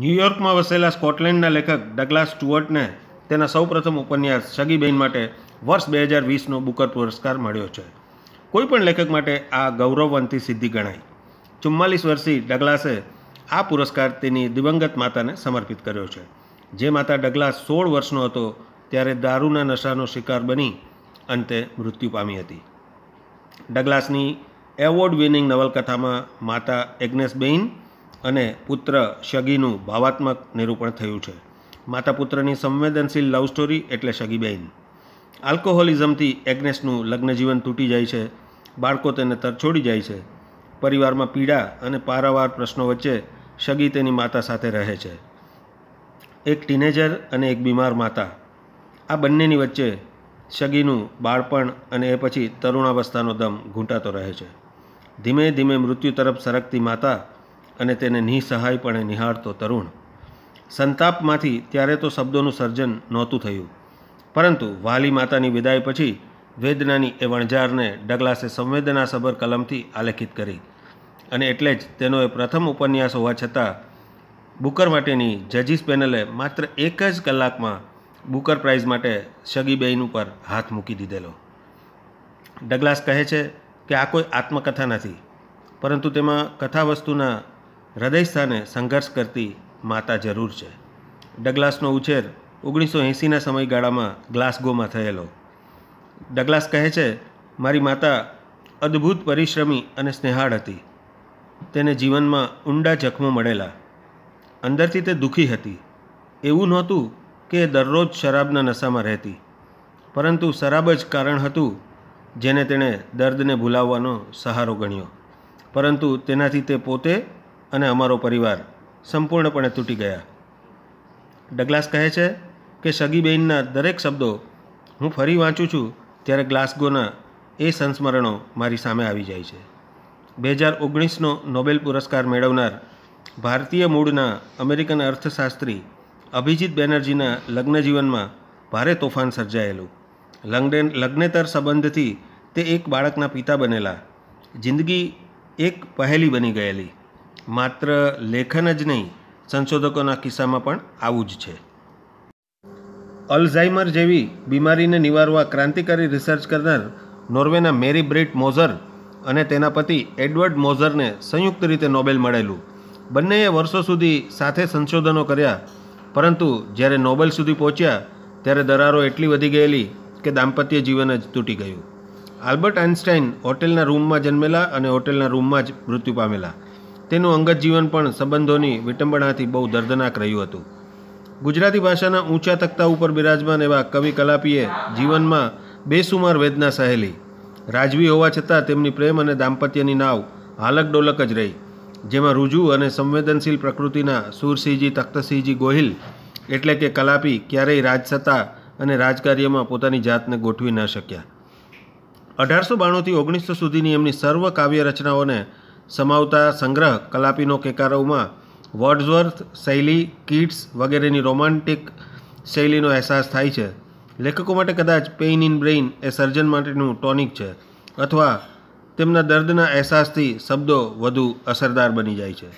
ન્યુયોર્કમાં વસેલા સ્કોટલેન્ડના લેખક ડગલાસ સ્ટુઅર્ટને તેના સૌપ્રથમ ઉપન્યાસ સગીબેન માટે વર્ષ બે હજાર વીસનો બુકર પુરસ્કાર મળ્યો છે કોઈપણ લેખક માટે આ ગૌરવવંતી સિદ્ધિ ગણાય ચુમ્માલીસ વર્ષી ડગલાસે આ પુરસ્કાર તેની દિવંગત માતાને સમર્પિત કર્યો છે જે માતા ડગલાસ સોળ વર્ષનો હતો ત્યારે દારૂના નશાનો શિકાર બની અંતે મૃત્યુ પામી હતી ડગલાસની એવોર્ડ વિનિંગ નવલકથામાં માતા એગ્નેસ બેઇન અને પુત્ર શગીનું ભાવાત્મક નિરૂપણ થયું છે માતા પુત્રની સંવેદનશીલ લવ સ્ટોરી એટલે શગીબેન આલ્કોહોલિઝમથી એગ્નેસનું લગ્નજીવન તૂટી જાય છે બાળકો તેને તરછોડી જાય છે પરિવારમાં પીડા અને પારાવાર પ્રશ્નો વચ્ચે શગી તેની માતા સાથે રહે છે એક ટીનેજર અને એક બીમાર માતા આ બંનેની વચ્ચે શગીનું બાળપણ અને એ પછી તરુણાવસ્થાનો દમ ઘૂંટાતો રહે છે ધીમે ધીમે મૃત્યુ તરફ સરકતી માતા અને તેને નિસહાયપણે નિહાળતો તરુણ સંતાપમાંથી ત્યારે તો શબ્દોનું સર્જન નહોતું થયું પરંતુ વાલી માતાની વિદાય પછી વેદનાની એ વણઝારને ડગલાસે સંવેદનાસભર કલમથી આલેખિત કરી અને એટલે જ તેનો એ પ્રથમ ઉપન્યાસ હોવા છતાં બુકર માટેની જજીસ પેનલે માત્ર એક જ કલાકમાં બુકર પ્રાઇઝ માટે શગીબેન ઉપર હાથ મૂકી દીધેલો ડગલાસ કહે છે કે આ કોઈ આત્મકથા નથી પરંતુ તેમાં કથાવસ્તુના હૃદય સ્થાને સંઘર્ષ કરતી માતા જરૂર છે ડગલાસનો ઉછેર ઓગણીસો એંસીના સમયગાળામાં ગ્લાસગોમાં થયેલો ડગલાસ કહે છે મારી માતા અદ્ભુત પરિશ્રમી અને સ્નેહાળ હતી તેને જીવનમાં ઊંડા જખમો મળેલા અંદરથી તે દુઃખી હતી એવું નહોતું કે દરરોજ શરાબના નશામાં રહેતી પરંતુ શરાબ જ કારણ હતું જેને તેણે દર્દને ભૂલાવવાનો સહારો ગણ્યો પરંતુ તેનાથી તે પોતે અને અમારો પરિવાર સંપૂર્ણપણે તૂટી ગયા ડગલાસ કહે છે કે સગીબેનના દરેક શબ્દો હું ફરી વાંચું છું ત્યારે ગ્લાસ્ગોના એ સંસ્મરણો મારી સામે આવી જાય છે બે હજાર ઓગણીસનો નોબેલ પુરસ્કાર મેળવનાર ભારતીય મૂળના અમેરિકન અર્થશાસ્ત્રી અભિજીત બેનર્જીના લગ્ન જીવનમાં ભારે તોફાન સર્જાયેલું લગ્ન લગ્નેતર સંબંધથી તે એક બાળકના પિતા બનેલા જિંદગી એક પહેલી બની ગયેલી માત્ર લેખન જ નહીં સંશોધકોના કિસ્સામાં પણ આવું જ છે અલ્ઝાઇમર જેવી બીમારીને નિવારવા ક્રાંતિકારી રિસર્ચ કરનાર નોર્વેના મેરી બ્રિટ મોઝર અને તેના પતિ એડવર્ડ મોઝરને સંયુક્ત રીતે નોબેલ મળેલું બંનેએ વર્ષો સુધી સાથે સંશોધનો કર્યા પરંતુ જ્યારે નોબેલ સુધી પહોંચ્યા ત્યારે દરારો એટલી વધી ગયેલી કે દાંપત્ય જીવન જ તૂટી ગયું આલ્બર્ટ આઇન્સ્ટાઇન હોટેલના રૂમમાં જન્મેલા અને હોટેલના રૂમમાં જ મૃત્યુ પામેલા તેનું અંગત જીવન પણ સંબંધોની વિટંબણાથી બહુ દર્દનાક રહ્યું હતું ગુજરાતી ભાષાના ઊંચા તખતા ઉપર બિરાજમાન એવા કવિ કલાપીએ જીવનમાં બેસુમાર વેદના સહેલી રાજવી હોવા છતાં તેમની પ્રેમ અને દાંપત્યની નાવ હાલક ડોલક જ રહી જેમાં રુજુ અને સંવેદનશીલ પ્રકૃતિના સુરસિંહજી તખ્તસિંહજી ગોહિલ એટલે કે કલાપી ક્યારેય રાજસત્તા અને રાજકાર્યમાં પોતાની જાતને ગોઠવી ન શક્યા અઢારસો બાણુંથી ઓગણીસો સુધીની એમની સર્વ કાવ્ય રચનાઓને સમાવતા સંગ્રહ કલાપીનો કેકારોમાં વર્ડ્સવર્થ શૈલી કિડ્સ વગેરેની રોમાન્ટિક શૈલીનો અહેસાસ થાય છે લેખકો માટે કદાચ પેઇન ઇન બ્રેઇન એ સર્જન માટેનું ટોનિક છે અથવા તેમના દર્દના અહેસાસથી શબ્દો વધુ અસરદાર બની જાય છે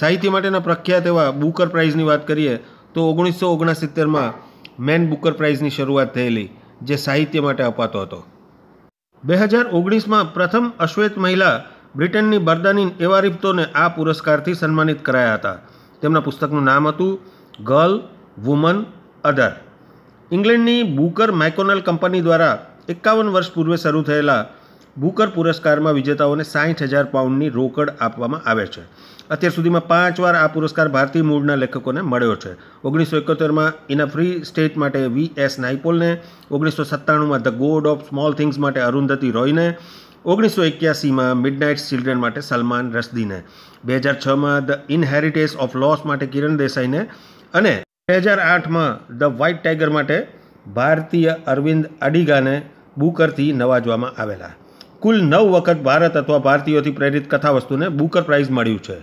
સાહિત્ય માટેના પ્રખ્યાત એવા બુકર પ્રાઇઝની વાત કરીએ તો ઓગણીસો ઓગણસિત્તેરમાં મેન બુકર પ્રાઇઝની શરૂઆત થયેલી જે સાહિત્ય માટે અપાતો હતો બે હજાર ઓગણીસમાં પ્રથમ અશ્વેત મહિલા બ્રિટનની બરદાની એવારિપ્તોને આ પુરસ્કારથી સન્માનિત કરાયા હતા તેમના પુસ્તકનું નામ હતું ગર્લ વુમન અધર ઇંગ્લેન્ડની બુકર માઇકોનલ કંપની દ્વારા એકાવન વર્ષ પૂર્વે શરૂ થયેલા બુકર પુરસ્કારમાં વિજેતાઓને સાહીઠ હજાર પાઉન્ડની રોકડ આપવામાં આવે છે અત્યાર સુધીમાં પાંચ વાર આ પુરસ્કાર ભારતીય મૂળના લેખકોને મળ્યો છે ઓગણીસો એકોતેરમાં ઇન ફ્રી સ્ટેટ માટે વી એસ નાઇપોલને ઓગણીસો સત્તાણુંમાં the god of small things માટે અરુંધતી રોયને ઓગણીસો એક્યાસીમાં મિડનાઇટ ચિલ્ડ્રન માટે સલમાન રશ્દીને બે હજાર છમાં ધ ઇનહેરિટેજ ઓફ લોસ માટે કિરણ દેસાઈને અને બે હજાર આઠમાં ધ વ્હાઇટ ટાઈગર માટે ભારતીય અરવિંદ અડીગાને બુકરથી નવાજવામાં આવેલા કુલ નવ વખત ભારત અથવા ભારતીયોથી પ્રેરિત કથાવસ્તુને બુકર પ્રાઇઝ મળ્યું છે